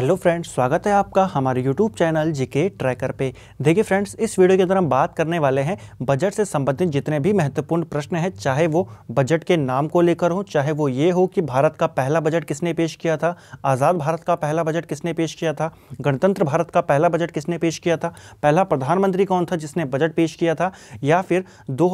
hello friends स्वागत है आपका हमारे यूट्यूब चैनल जीके ट्रैकर पे देखिए फ्रेंड्स इस वीडियो के अंदर हम बात करने वाले हैं बजट से संबंधित जितने भी महत्वपूर्ण प्रश्न हैं चाहे वो बजट के नाम को लेकर हो चाहे वो ये हो कि भारत का पहला बजट किसने पेश किया था आज़ाद भारत का पहला बजट किसने पेश किया था गणतंत्र भारत का पहला बजट किसने पेश किया था पहला प्रधानमंत्री कौन था जिसने बजट पेश किया था या फिर दो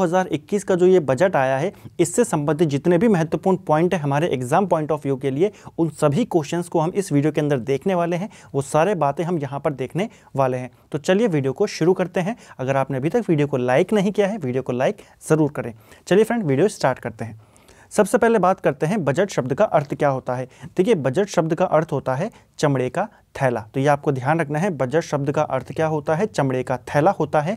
का जो ये बजट आया है इससे संबंधित जितने भी महत्वपूर्ण पॉइंट हैं हमारे एग्जाम पॉइंट ऑफ व्यू के लिए उन सभी क्वेश्चन को हम इस वीडियो के अंदर देखने वाले हैं वो सारे बातें हम यहाँ पर देखने वाले हैं तो चलिए वीडियो को शुरू करते हैं अगर आपने अभी तक वीडियो को लाइक नहीं किया है वीडियो को लाइक ज़रूर करें चलिए फ्रेंड वीडियो स्टार्ट करते हैं सबसे पहले बात करते हैं बजट शब्द का अर्थ क्या होता है देखिए बजट शब्द का अर्थ होता है चमड़े का थैला तो ये आपको ध्यान रखना है बजट शब्द का अर्थ क्या होता है चमड़े का थैला होता है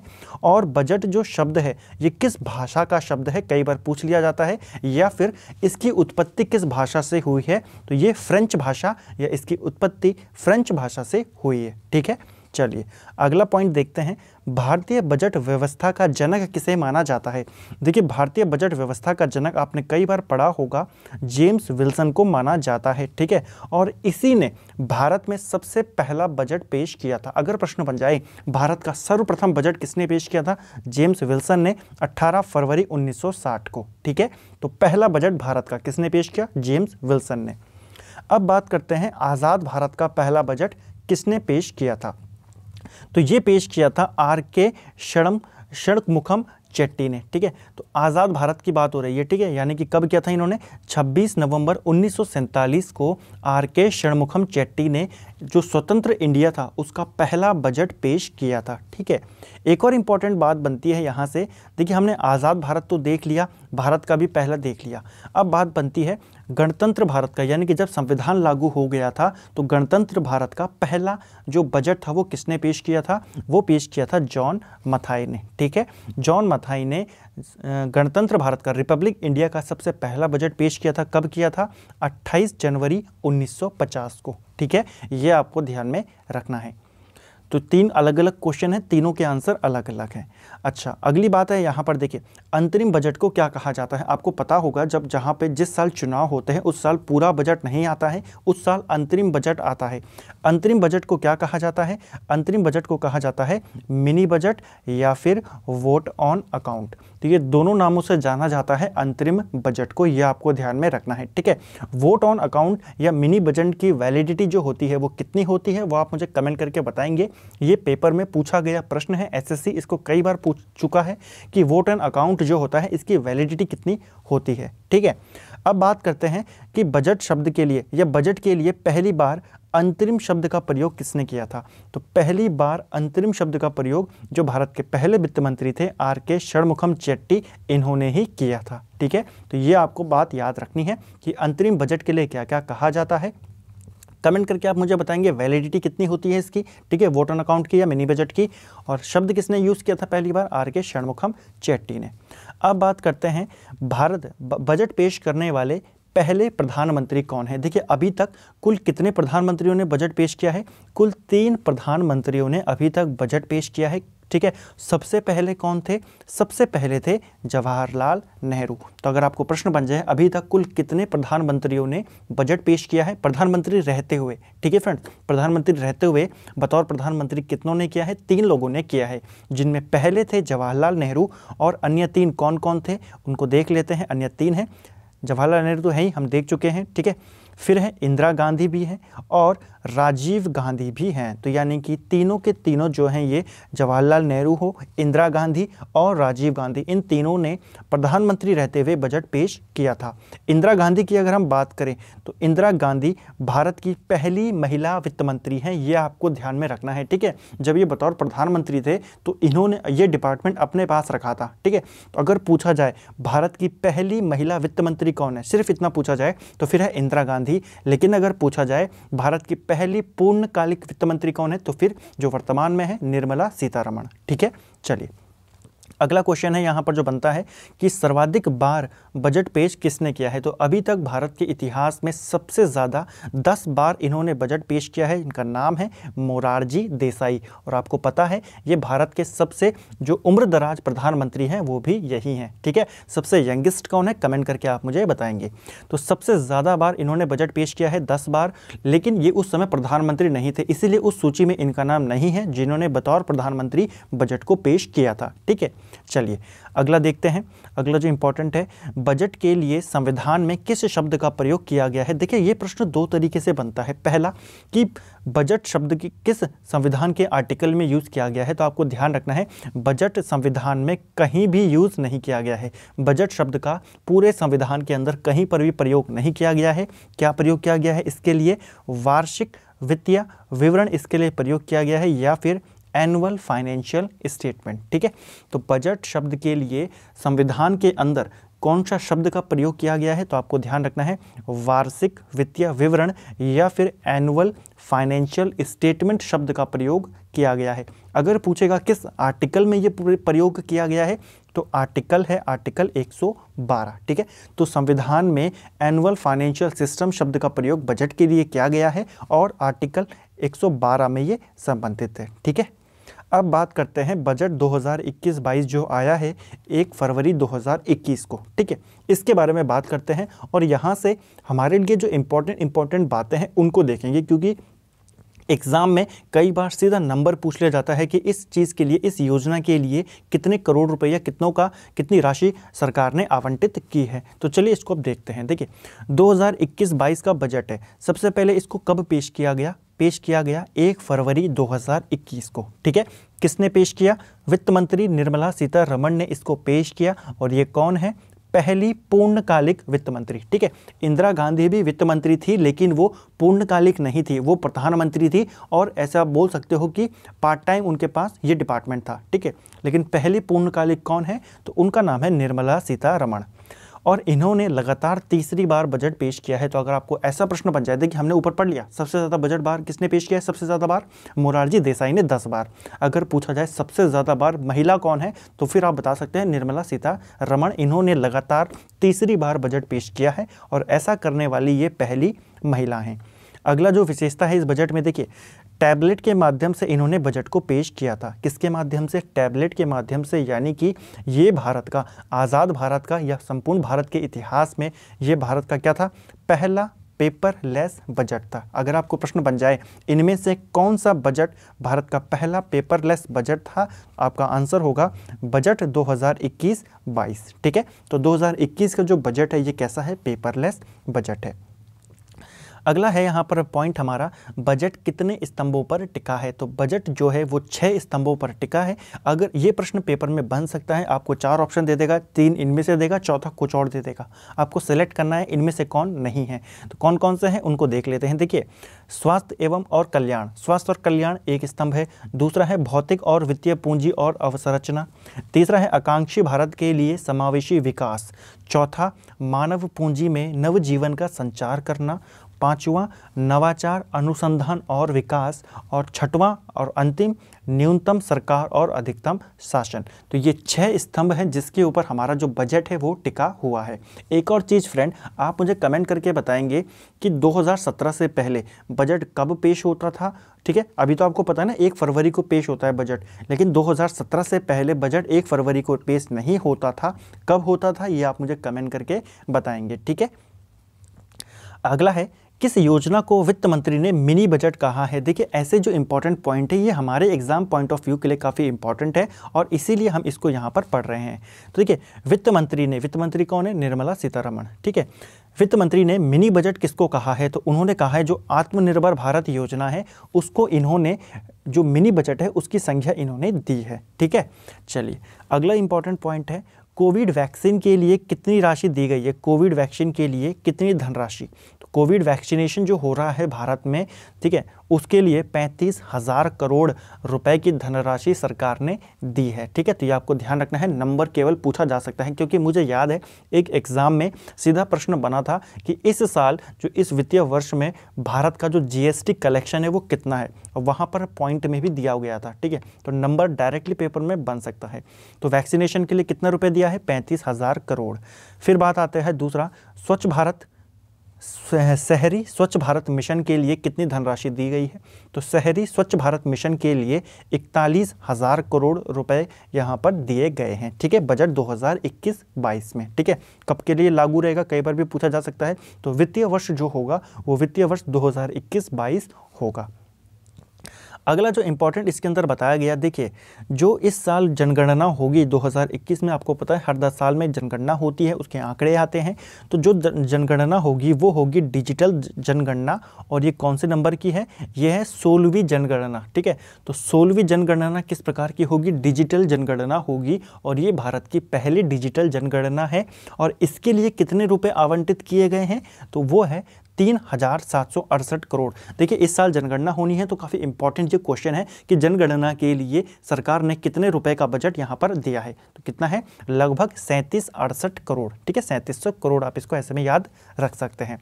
और बजट जो शब्द है ये किस भाषा का शब्द है कई बार पूछ लिया जाता है या फिर इसकी उत्पत्ति किस भाषा से हुई है तो ये फ्रेंच भाषा या इसकी उत्पत्ति फ्रेंच भाषा से हुई है ठीक है चलिए अगला पॉइंट देखते हैं भारतीय बजट व्यवस्था का जनक किसे माना जाता है देखिए भारतीय बजट व्यवस्था का जनक आपने कई बार पढ़ा होगा जेम्स विल्सन को माना जाता है ठीक है और इसी ने भारत में सबसे पहला बजट पेश किया था अगर प्रश्न बन जाए भारत का सर्वप्रथम बजट किसने पेश किया था जेम्स विल्सन ने 18 फरवरी 1960 को ठीक है तो पहला बजट भारत का किसने पेश किया जेम्स विल्सन ने अब बात करते हैं आज़ाद भारत का पहला बजट किसने पेश किया था तो ये पेश किया था आर के षणम षणमुखम चेट्टी ने ठीक है तो आज़ाद भारत की बात हो रही है ठीक है यानी कि कब किया था इन्होंने 26 नवंबर उन्नीस को आर के शणमुखम चेट्टी ने जो स्वतंत्र इंडिया था उसका पहला बजट पेश किया था ठीक है एक और इम्पॉर्टेंट बात बनती है यहाँ से देखिए हमने आज़ाद भारत तो देख लिया भारत का भी पहला देख लिया अब बात बनती है गणतंत्र भारत का यानी कि जब संविधान लागू हो गया था तो गणतंत्र भारत का पहला जो बजट था वो किसने पेश किया था वो पेश किया था जॉन मथाई ने ठीक है जॉन मथाई ने गणतंत्र भारत का रिपब्लिक इंडिया का सबसे पहला बजट पेश किया था कब किया था 28 जनवरी 1950 को ठीक है ये आपको ध्यान में रखना है तो तीन अलग अलग क्वेश्चन हैं तीनों के आंसर अलग अलग हैं अच्छा अगली बात है यहाँ पर देखिए अंतरिम बजट को क्या कहा जाता है आपको पता होगा जब जहाँ पे जिस साल चुनाव होते हैं उस साल पूरा बजट नहीं आता है उस साल अंतरिम बजट आता है अंतरिम बजट को क्या कहा जाता है अंतरिम बजट को कहा जाता है मिनी बजट या फिर वोट ऑन अकाउंट तो ये दोनों नामों से जाना जाता है अंतरिम बजट को यह आपको ध्यान में रखना है ठीक है वोट ऑन अकाउंट या मिनी बजट की वैलिडिटी जो होती है वो कितनी होती है वो आप मुझे कमेंट करके बताएंगे ये पेपर में पूछा गया प्रश्न है एसएससी इसको कई बार पूछ चुका है कि वोट एंड अकाउंट जो होता है इसकी वैलिडिटी कितनी होती है ठीक है अब बात करते हैं कि बजट शब्द के लिए या बजट के लिए पहली बार अंतरिम शब्द का प्रयोग किसने किया था तो पहली बार अंतरिम शब्द का प्रयोग जो भारत के पहले वित्त मंत्री थे आर के षणमुखम चेट्टी इन्होंने ही किया था ठीक है तो ये आपको बात याद रखनी है कि अंतरिम बजट के लिए क्या क्या कहा जाता है कमेंट करके आप मुझे बताएंगे वैलिडिटी कितनी होती है इसकी ठीक है वोट ऑन अकाउंट की या मिनी बजट की और शब्द किसने यूज़ किया था पहली बार आर के षणमुखम चेट्टी ने अब बात करते हैं भारत बजट पेश करने वाले पहले प्रधानमंत्री कौन है देखिए अभी तक कुल कितने प्रधानमंत्रियों ने बजट पेश किया है कुल तीन प्रधानमंत्रियों ने अभी तक बजट पेश किया है ठीक है सबसे पहले कौन थे सबसे पहले थे जवाहरलाल नेहरू तो अगर आपको प्रश्न बन जाए अभी तक कुल कितने प्रधानमंत्रियों ने बजट पेश किया है प्रधानमंत्री रहते हुए ठीक है फ्रेंड प्रधानमंत्री रहते हुए बतौर प्रधानमंत्री कितनों ने किया है तीन लोगों ने किया है जिनमें पहले थे जवाहरलाल नेहरू और अन्य तीन कौन कौन थे उनको देख लेते हैं अन्य तीन हैं जवाहरलाल नेहरू तो हैं ही हम देख चुके हैं ठीक है फिर है इंदिरा गांधी भी हैं और राजीव गांधी भी हैं तो यानी कि तीनों के तीनों जो हैं ये जवाहरलाल नेहरू हो इंदिरा गांधी और राजीव गांधी इन तीनों ने प्रधानमंत्री रहते हुए बजट पेश किया था इंदिरा गांधी की अगर हम बात करें तो इंदिरा गांधी भारत की पहली महिला वित्त मंत्री हैं ये आपको ध्यान में रखना है ठीक है जब ये बतौर प्रधानमंत्री थे तो इन्होंने ये डिपार्टमेंट अपने पास रखा था ठीक है तो अगर पूछा जाए भारत की पहली महिला वित्त मंत्री कौन है सिर्फ इतना पूछा जाए तो फिर है इंदिरा गांधी लेकिन अगर पूछा जाए भारत की पहली पूर्णकालिक वित्त मंत्री कौन है तो फिर जो वर्तमान में है निर्मला सीतारमण ठीक है चलिए अगला क्वेश्चन है यहाँ पर जो बनता है कि सर्वाधिक बार बजट पेश किसने किया है तो अभी तक भारत के इतिहास में सबसे ज़्यादा दस बार इन्होंने बजट पेश किया है इनका नाम है मोरारजी देसाई और आपको पता है ये भारत के सबसे जो उम्रदराज प्रधानमंत्री हैं वो भी यही हैं ठीक है सबसे यंगेस्ट कौन है कमेंट करके आप मुझे बताएंगे तो सबसे ज़्यादा बार इन्होंने बजट पेश किया है दस बार लेकिन ये उस समय प्रधानमंत्री नहीं थे इसीलिए उस सूची में इनका नाम नहीं है जिन्होंने बतौर प्रधानमंत्री बजट को पेश किया था ठीक है चलिए अगला देखते हैं अगला जो इम्पोर्टेंट है बजट के लिए संविधान में किस शब्द का प्रयोग किया गया है देखिए ये प्रश्न दो तरीके से बनता है पहला कि बजट शब्द की किस संविधान के आर्टिकल में यूज़ किया गया है तो आपको ध्यान रखना है बजट संविधान में कहीं भी यूज़ नहीं किया गया है बजट शब्द का पूरे संविधान के अंदर कहीं पर भी प्रयोग नहीं किया गया है क्या प्रयोग किया गया है इसके लिए वार्षिक वित्तीय विवरण इसके लिए प्रयोग किया गया है या फिर एनुअल फाइनेंशियल स्टेटमेंट ठीक है तो बजट शब्द के लिए संविधान के अंदर कौन सा शब्द का प्रयोग किया गया है तो आपको ध्यान रखना है वार्षिक वित्तीय विवरण या फिर एनुअल फाइनेंशियल स्टेटमेंट शब्द का प्रयोग किया गया है अगर पूछेगा किस आर्टिकल में ये प्रयोग किया गया है तो आर्टिकल है आर्टिकल 112 ठीक है तो संविधान में एनुअल फाइनेंशियल सिस्टम शब्द का प्रयोग बजट के लिए किया गया है और आर्टिकल एक में ये संबंधित है ठीक है अब बात करते हैं बजट 2021-22 जो आया है एक फरवरी 2021 को ठीक है इसके बारे में बात करते हैं और यहाँ से हमारे लिए जो इम्पोर्टेंट इम्पोर्टेंट बातें हैं उनको देखेंगे क्योंकि एग्ज़ाम में कई बार सीधा नंबर पूछ लिया जाता है कि इस चीज़ के लिए इस योजना के लिए कितने करोड़ रुपये या कितनों का कितनी राशि सरकार ने आवंटित की है तो चलिए इसको अब देखते हैं देखिए 2021-22 का बजट है सबसे पहले इसको कब पेश किया गया पेश किया गया एक फरवरी 2021 को ठीक है किसने पेश किया वित्त मंत्री निर्मला सीतारमण ने इसको पेश किया और ये कौन है पहली पूर्णकालिक वित्त मंत्री ठीक है इंदिरा गांधी भी वित्त मंत्री थी लेकिन वो पूर्णकालिक नहीं थी वो प्रधानमंत्री थी और ऐसा आप बोल सकते हो कि पार्ट टाइम उनके पास ये डिपार्टमेंट था ठीक है लेकिन पहली पूर्णकालिक कौन है तो उनका नाम है निर्मला सीतारमण और इन्होंने लगातार तीसरी बार बजट पेश किया है तो अगर आपको ऐसा प्रश्न बन जाए कि हमने ऊपर पढ़ लिया सबसे ज़्यादा बजट बार किसने पेश किया है सबसे ज़्यादा बार मोरारजी देसाई ने दस बार अगर पूछा जाए सबसे ज़्यादा बार महिला कौन है तो फिर आप बता सकते हैं निर्मला सीतारमण इन्होंने लगातार तीसरी बार बजट पेश किया है और ऐसा करने वाली ये पहली महिला हैं अगला जो विशेषता है इस बजट में देखिए टैबलेट के माध्यम से इन्होंने बजट को पेश किया था किसके माध्यम से टैबलेट के माध्यम से यानी कि ये भारत का आज़ाद भारत का या संपूर्ण भारत के इतिहास में ये भारत का क्या था पहला पेपर लेस बजट था अगर आपको प्रश्न बन जाए इनमें से कौन सा बजट भारत का पहला पेपर लेस बजट था आपका आंसर होगा बजट 2021-22 ठीक है तो 2021 का जो बजट है ये कैसा है पेपर लेस बजट है अगला है यहाँ पर पॉइंट हमारा बजट कितने स्तंभों पर टिका है तो बजट जो है वो छः स्तंभों पर टिका है अगर ये प्रश्न पेपर में बन सकता है आपको चार ऑप्शन दे देगा तीन इनमें से देगा चौथा कुछ और दे देगा आपको सेलेक्ट करना है इनमें से कौन नहीं है तो कौन कौन से हैं उनको देख लेते हैं देखिए स्वास्थ्य एवं और कल्याण स्वास्थ्य और कल्याण एक स्तंभ है दूसरा है भौतिक और वित्तीय पूंजी और अवसंरचना तीसरा है आकांक्षी भारत के लिए समावेशी विकास चौथा मानव पूंजी में नवजीवन का संचार करना पाँचवा नवाचार अनुसंधान और विकास और छठवां और अंतिम न्यूनतम सरकार और अधिकतम शासन तो ये छह स्तंभ हैं जिसके ऊपर हमारा जो बजट है वो टिका हुआ है एक और चीज़ फ्रेंड आप मुझे कमेंट करके बताएंगे कि 2017 से पहले बजट कब पेश होता था ठीक है अभी तो आपको पता है ना एक फरवरी को पेश होता है बजट लेकिन 2017 से पहले बजट एक फरवरी को पेश नहीं होता था कब होता था ये आप मुझे कमेंट करके बताएंगे ठीक है अगला है किस योजना को वित्त मंत्री ने मिनी बजट कहा है देखिए ऐसे जो इंपॉर्टेंट पॉइंट है ये हमारे एग्जाम पॉइंट ऑफ व्यू के लिए काफ़ी इंपॉर्टेंट है और इसीलिए हम इसको यहाँ पर पढ़ रहे हैं तो देखिए वित्त मंत्री ने वित्त मंत्री कौन है निर्मला सीतारमण ठीक है वित्त मंत्री ने मिनी बजट किसको कहा है तो उन्होंने कहा है जो आत्मनिर्भर भारत योजना है उसको इन्होंने जो मिनी बजट है उसकी संख्या इन्होंने दी है ठीक है चलिए अगला इंपॉर्टेंट पॉइंट है कोविड वैक्सीन के लिए कितनी राशि दी गई है कोविड वैक्सीन के लिए कितनी धनराशि तो कोविड वैक्सीनेशन जो हो रहा है भारत में ठीक है उसके लिए पैंतीस हज़ार करोड़ रुपए की धनराशि सरकार ने दी है ठीक है तो ये आपको ध्यान रखना है नंबर केवल पूछा जा सकता है क्योंकि मुझे याद है एक एग्ज़ाम में सीधा प्रश्न बना था कि इस साल जो इस वित्तीय वर्ष में भारत का जो जीएसटी कलेक्शन है वो कितना है वहां वहाँ पर पॉइंट में भी दिया गया था ठीक है तो नंबर डायरेक्टली पेपर में बन सकता है तो वैक्सीनेशन के लिए कितना रुपये दिया है पैंतीस करोड़ फिर बात आते हैं दूसरा स्वच्छ भारत शहरी स्वच्छ भारत मिशन के लिए कितनी धनराशि दी गई है तो शहरी स्वच्छ भारत मिशन के लिए इकतालीस हज़ार करोड़ रुपए यहाँ पर दिए गए हैं ठीक है बजट 2021-22 में ठीक है कब के लिए लागू रहेगा कई बार भी पूछा जा सकता है तो वित्तीय वर्ष जो होगा वो वित्तीय वर्ष 2021-22 होगा अगला जो इम्पोर्टेंट इसके अंदर बताया गया देखिए जो इस साल जनगणना होगी 2021 में आपको पता है हर दस साल में जनगणना होती है उसके आंकड़े आते हैं तो जो जनगणना होगी वो होगी डिजिटल जनगणना और ये कौन से नंबर की है ये है सोलहवीं जनगणना ठीक है तो सोलहवीं जनगणना किस प्रकार की होगी डिजिटल जनगणना होगी और ये भारत की पहली डिजिटल जनगणना है और इसके लिए कितने रुपये आवंटित किए गए हैं तो वो है तीन हज़ार सात सौ अड़सठ करोड़ देखिए इस साल जनगणना होनी है तो काफ़ी इंपॉर्टेंट ये क्वेश्चन है कि जनगणना के लिए सरकार ने कितने रुपए का बजट यहाँ पर दिया है तो कितना है लगभग सैंतीस अड़सठ करोड़ ठीक है सैंतीस करोड़ आप इसको ऐसे में याद रख सकते हैं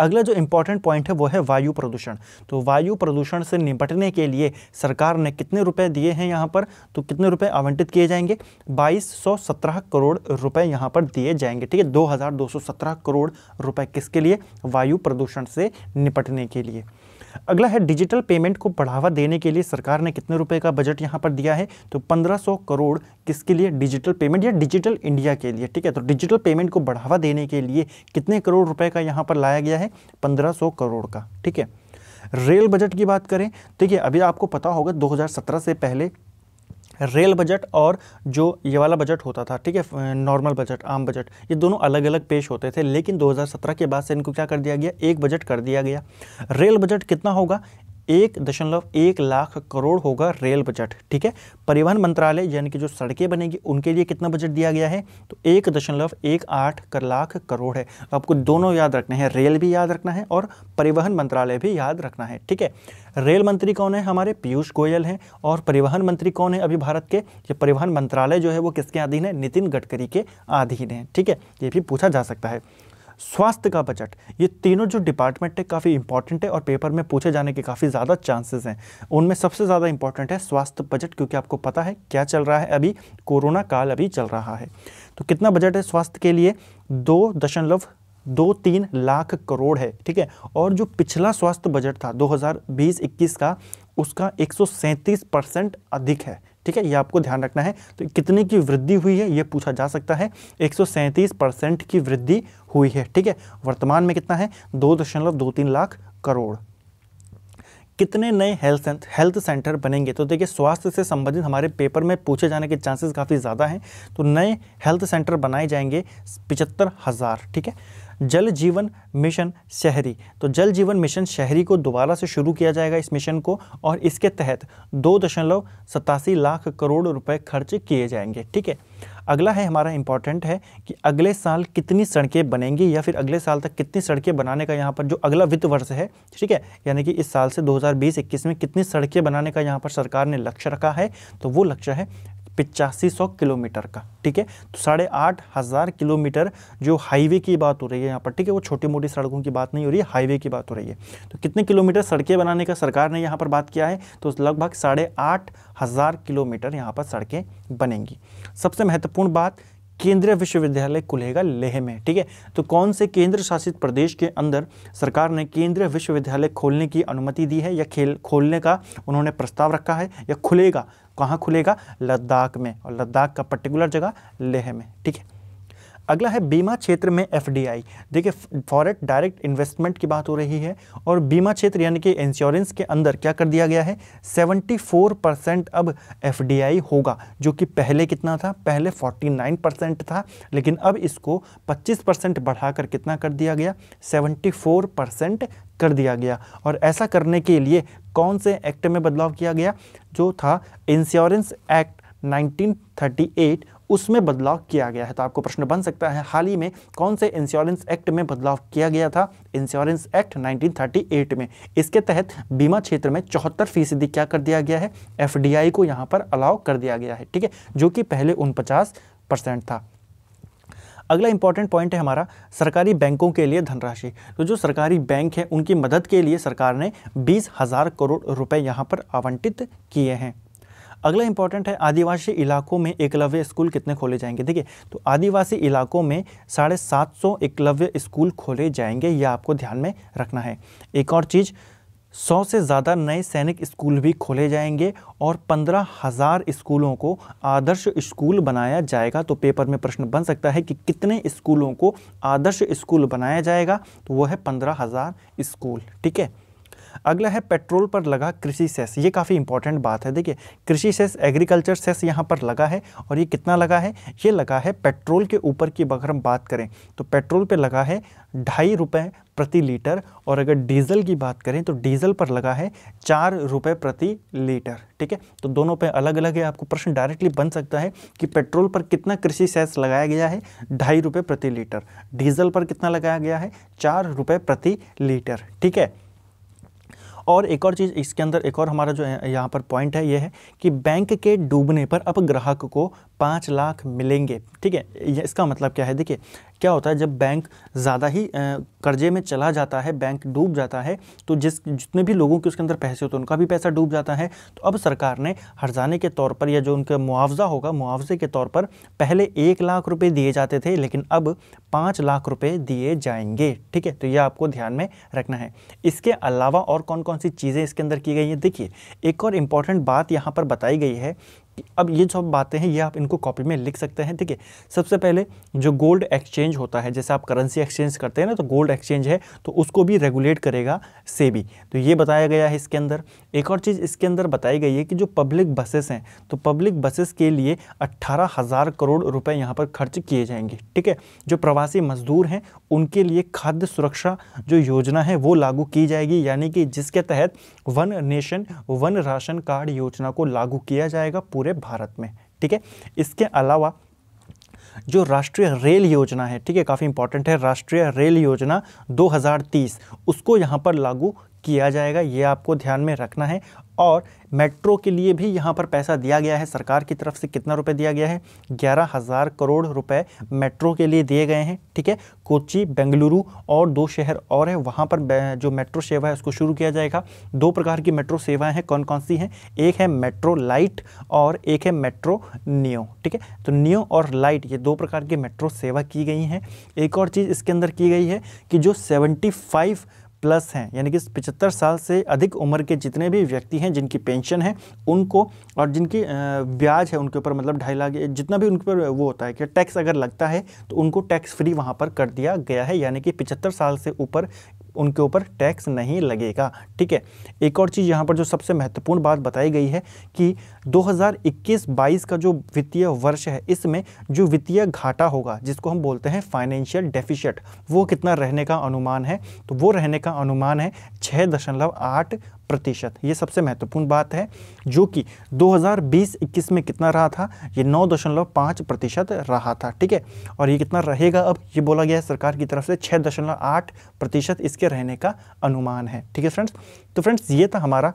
अगला जो इम्पोर्टेंट पॉइंट है वो है वायु प्रदूषण तो वायु प्रदूषण से निपटने के लिए सरकार ने कितने रुपए दिए हैं यहाँ पर तो कितने रुपए आवंटित किए जाएंगे 2217 करोड़ रुपए यहाँ पर दिए जाएंगे ठीक है 2217 करोड़ रुपए किसके लिए वायु प्रदूषण से निपटने के लिए अगला है डिजिटल पेमेंट को बढ़ावा देने के लिए सरकार ने कितने रुपए का बजट यहाँ पर दिया है तो 1500 करोड़ किसके लिए डिजिटल पेमेंट या डिजिटल इंडिया के लिए ठीक है तो डिजिटल पेमेंट को बढ़ावा देने के लिए कितने करोड़ रुपए का यहाँ पर लाया गया है 1500 करोड़ का ठीक है रेल बजट की बात करें ठीक है अभी आपको पता होगा दो से पहले रेल बजट और जो ये वाला बजट होता था ठीक है नॉर्मल बजट आम बजट ये दोनों अलग अलग पेश होते थे लेकिन 2017 के बाद से इनको क्या कर दिया गया एक बजट कर दिया गया रेल बजट कितना होगा एक दशमलव एक लाख करोड़ होगा रेल बजट ठीक है परिवहन मंत्रालय यानी कि जो सड़कें बनेगी उनके लिए कितना बजट दिया गया है तो एक दशमलव एक आठ कर लाख करोड़ है आपको दोनों याद रखने हैं रेल भी याद रखना है और परिवहन मंत्रालय भी याद रखना है ठीक है रेल मंत्री कौन है हमारे पीयूष गोयल हैं और परिवहन मंत्री कौन है अभी भारत के ये परिवहन मंत्रालय जो है वो किसके अधीन है नितिन गडकरी के अधीन है ठीक है ये भी पूछा जा सकता है स्वास्थ्य का बजट ये तीनों जो डिपार्टमेंट है काफ़ी इंपॉर्टेंट है और पेपर में पूछे जाने के काफ़ी ज़्यादा चांसेस हैं उनमें सबसे ज़्यादा इंपॉर्टेंट है स्वास्थ्य बजट क्योंकि आपको पता है क्या चल रहा है अभी कोरोना काल अभी चल रहा है तो कितना बजट है स्वास्थ्य के लिए दो दशमलव दो तीन लाख करोड़ है ठीक है और जो पिछला स्वास्थ्य बजट था दो हज़ार का उसका एक परसेंट अधिक है ठीक है ये आपको ध्यान रखना है तो कितने की वृद्धि हुई है ये पूछा जा सकता है एक परसेंट की वृद्धि हुई है ठीक है वर्तमान में कितना है दो दशमलव दो तीन लाख करोड़ कितने नए हेल्थ हेल्थ सेंटर बनेंगे तो देखिए स्वास्थ्य से संबंधित हमारे पेपर में पूछे जाने के चांसेस काफ़ी ज़्यादा हैं तो नए हेल्थ सेंटर बनाए जाएंगे पिचहत्तर हज़ार ठीक है जल जीवन मिशन शहरी तो जल जीवन मिशन शहरी को दोबारा से शुरू किया जाएगा इस मिशन को और इसके तहत दो दशमलव सतासी लाख करोड़ रुपए खर्च किए जाएंगे ठीक है अगला है हमारा इंपॉर्टेंट है कि अगले साल कितनी सड़कें बनेंगी या फिर अगले साल तक कितनी सड़कें बनाने का यहाँ पर जो अगला वित्त वर्ष है ठीक है यानी कि इस साल से 2020-21 में कितनी सड़कें बनाने का यहाँ पर सरकार ने लक्ष्य रखा है तो वो लक्ष्य है पिचासी सौ किलोमीटर का ठीक है तो साढ़े आठ हज़ार किलोमीटर जो हाईवे की बात हो रही है यहाँ पर ठीक है वो छोटी मोटी सड़कों की बात नहीं हो रही है हाईवे की बात हो रही है तो कितने किलोमीटर सड़कें बनाने का सरकार ने यहाँ पर बात किया है तो लगभग साढ़े आठ हज़ार किलोमीटर यहाँ पर सड़कें बनेंगी सबसे महत्वपूर्ण बात केंद्रीय विश्वविद्यालय खुलेगा लेह में ठीक है तो कौन से केंद्र शासित प्रदेश के अंदर सरकार ने केंद्रीय विश्वविद्यालय खोलने की अनुमति दी है या खेल खोलने का उन्होंने प्रस्ताव रखा है या खुलेगा कहाँ खुलेगा लद्दाख में और लद्दाख का पर्टिकुलर जगह लेह में ठीक है अगला है बीमा क्षेत्र में एफ देखिए फॉरेक्ट डायरेक्ट इन्वेस्टमेंट की बात हो रही है और बीमा क्षेत्र यानी कि इंश्योरेंस के अंदर क्या कर दिया गया है 74 परसेंट अब एफ होगा जो कि पहले कितना था पहले 49 परसेंट था लेकिन अब इसको 25 परसेंट बढ़ाकर कितना कर दिया गया 74 परसेंट कर दिया गया और ऐसा करने के लिए कौन से एक्ट में बदलाव किया गया जो था इंश्योरेंस एक्ट 1938 उसमें बदलाव किया गया है तो आपको प्रश्न बन सकता है हाल ही में कौन से इंश्योरेंस एक्ट में बदलाव किया गया था इंश्योरेंस एक्ट 1938 में इसके तहत बीमा क्षेत्र में चौहत्तर फीसदी क्या कर दिया गया है एफ को यहाँ पर अलाउ कर दिया गया है ठीक है जो कि पहले उनपचास परसेंट था अगला इंपॉर्टेंट पॉइंट है हमारा सरकारी बैंकों के लिए धनराशि तो जो सरकारी बैंक हैं उनकी मदद के लिए सरकार ने बीस हज़ार करोड़ रुपए यहाँ पर आवंटित किए हैं अगला इंपॉर्टेंट है आदिवासी इलाकों में एकलव्य स्कूल कितने खोले जाएंगे देखिए तो आदिवासी इलाकों में साढ़े सात सौ एकलव्य स्कूल खोले जाएंगे यह आपको ध्यान में रखना है एक और चीज़ सौ से ज़्यादा नए सैनिक स्कूल भी खोले जाएंगे और पंद्रह हज़ार स्कूलों को आदर्श स्कूल बनाया जाएगा तो पेपर में प्रश्न बन सकता है कि कितने स्कूलों को आदर्श स्कूल बनाया जाएगा तो वो है पंद्रह हज़ार स्कूल ठीक है अगला है पेट्रोल पर लगा कृषि सेस ये काफ़ी इंपॉर्टेंट बात है देखिए कृषि सेस एग्रीकल्चर सेस यहाँ पर लगा है और ये कितना लगा है ये लगा है पेट्रोल के ऊपर की अगर हम बात करें तो पेट्रोल पर लगा है ढाई रुपये प्रति लीटर और अगर डीजल की बात करें तो डीजल पर लगा है चार रुपये प्रति लीटर ठीक है तो दोनों पे अलग अलग है आपको प्रश्न डायरेक्टली बन सकता है कि पेट्रोल पर कितना कृषि सेस लगाया गया है ढाई रुपये प्रति लीटर डीजल पर कितना लगाया गया है चार रुपये प्रति लीटर ठीक है और एक और चीज़ इसके अंदर एक और हमारा जो यहाँ पर पॉइंट है ये है कि बैंक के डूबने पर अब ग्राहक को पाँच लाख मिलेंगे ठीक है इसका मतलब क्या है देखिए क्या होता है जब बैंक ज़्यादा ही कर्जे में चला जाता है बैंक डूब जाता है तो जिस जितने भी लोगों के उसके अंदर पैसे होते हैं उनका भी पैसा डूब जाता है तो अब सरकार ने हर्जाने के तौर पर या जो उनका मुआवजा होगा मुआवजे के तौर पर पहले एक लाख रुपए दिए जाते थे लेकिन अब पाँच लाख रुपये दिए जाएंगे ठीक है तो ये आपको ध्यान में रखना है इसके अलावा और कौन कौन सी चीज़ें इसके अंदर की गई हैं देखिए एक और इम्पॉर्टेंट बात यहाँ पर बताई गई है अब ये जो बातें हैं ये आप इनको कॉपी में लिख सकते हैं ठीक है सबसे पहले जो गोल्ड एक्सचेंज होता है जैसे आप करेंसी एक्सचेंज करते हैं ना तो गोल्ड एक्सचेंज है तो उसको भी रेगुलेट करेगा सेबी तो ये बताया गया है इसके अंदर एक और चीज़ इसके अंदर बताई गई है कि जो पब्लिक बसेस हैं तो पब्लिक बसेस के लिए अट्ठारह हज़ार करोड़ रुपए यहाँ पर खर्च किए जाएंगे ठीक है जो प्रवासी मजदूर हैं उनके लिए खाद्य सुरक्षा जो योजना है वो लागू की जाएगी यानी कि जिसके तहत one nation one ration card योजना को लागू किया जाएगा पूरे भारत में ठीक है इसके अलावा जो राष्ट्रीय रेल योजना है ठीक है काफ़ी इंपॉर्टेंट है राष्ट्रीय रेल योजना 2030 उसको यहाँ पर लागू किया जाएगा ये आपको ध्यान में रखना है और मेट्रो के लिए भी यहाँ पर पैसा दिया गया है सरकार की तरफ से कितना रुपए दिया गया है ग्यारह हज़ार करोड़ रुपए मेट्रो के लिए दिए गए हैं ठीक है कोची बेंगलुरु और दो शहर और हैं वहाँ पर जो मेट्रो सेवा है उसको शुरू किया जाएगा दो प्रकार की मेट्रो सेवाएं हैं कौन कौन सी हैं एक है मेट्रो लाइट और एक है मेट्रो नियो ठीक है तो नियो और लाइट ये दो प्रकार की मेट्रो सेवा की गई हैं एक और चीज़ इसके अंदर की गई है कि जो सेवेंटी फाइव प्लस हैं यानी कि पिचहत्तर साल से अधिक उम्र के जितने भी व्यक्ति हैं जिनकी पेंशन है उनको और जिनकी ब्याज है उनके ऊपर मतलब ढाई लाख जितना भी उनके ऊपर वो होता है कि टैक्स अगर लगता है तो उनको टैक्स फ्री वहाँ पर कर दिया गया है यानी कि पिचहत्तर साल से ऊपर उनके ऊपर टैक्स नहीं लगेगा ठीक है एक और चीज़ यहाँ पर जो सबसे महत्वपूर्ण बात बताई गई है कि 2021-22 का जो वित्तीय वर्ष है इसमें जो वित्तीय घाटा होगा जिसको हम बोलते हैं फाइनेंशियल डेफिशिएट वो कितना रहने का अनुमान है तो वो रहने का अनुमान है छः दशमलव आठ प्रतिशत ये सबसे महत्वपूर्ण बात है जो कि 2020-21 में कितना रहा था ये 9.5 प्रतिशत रहा था ठीक है और ये कितना रहेगा अब ये बोला गया है सरकार की तरफ से 6.8 प्रतिशत इसके रहने का अनुमान है ठीक है फ्रेंड्स तो फ्रेंड्स ये था हमारा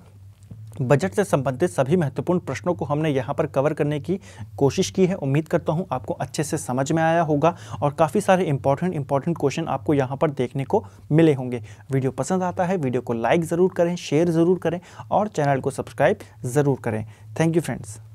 बजट से संबंधित सभी महत्वपूर्ण प्रश्नों को हमने यहाँ पर कवर करने की कोशिश की है उम्मीद करता हूँ आपको अच्छे से समझ में आया होगा और काफ़ी सारे इंपॉर्टेंट इंपॉर्टेंट क्वेश्चन आपको यहाँ पर देखने को मिले होंगे वीडियो पसंद आता है वीडियो को लाइक ज़रूर करें शेयर ज़रूर करें और चैनल को सब्सक्राइब ज़रूर करें थैंक यू फ्रेंड्स